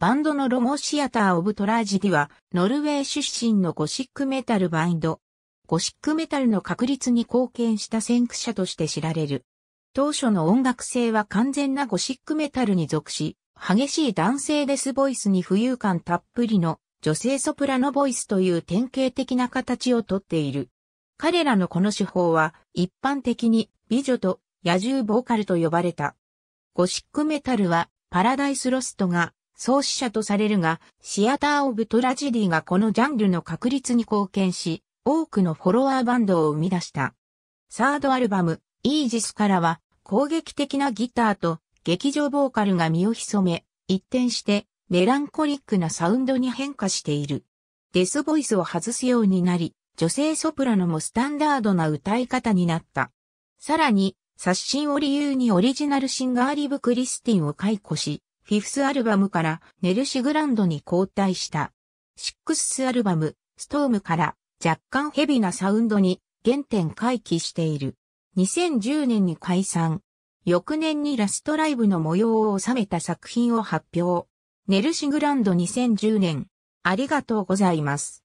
バンドのロモシアター・オブ・トラジディは、ノルウェー出身のゴシックメタルバインド。ゴシックメタルの確立に貢献した先駆者として知られる。当初の音楽性は完全なゴシックメタルに属し、激しい男性デスボイスに浮遊感たっぷりの女性ソプラノボイスという典型的な形をとっている。彼らのこの手法は一般的に美女と野獣ボーカルと呼ばれた。ゴシックメタルはパラダイスロストが創始者とされるが、シアター・オブ・トラジディがこのジャンルの確立に貢献し、多くのフォロワーバンドを生み出した。サードアルバム、イージスからは、攻撃的なギターと劇場ボーカルが身を潜め、一転してメランコリックなサウンドに変化している。デスボイスを外すようになり、女性ソプラノもスタンダードな歌い方になった。さらに、刷新を理由にオリジナルシンガーリブ・クリスティンを解雇し、フィフスアルバムからネルシグランドに交代した。シックスアルバム、ストームから若干ヘビなサウンドに原点回帰している。2010年に解散。翌年にラストライブの模様を収めた作品を発表。ネルシグランド2010年。ありがとうございます。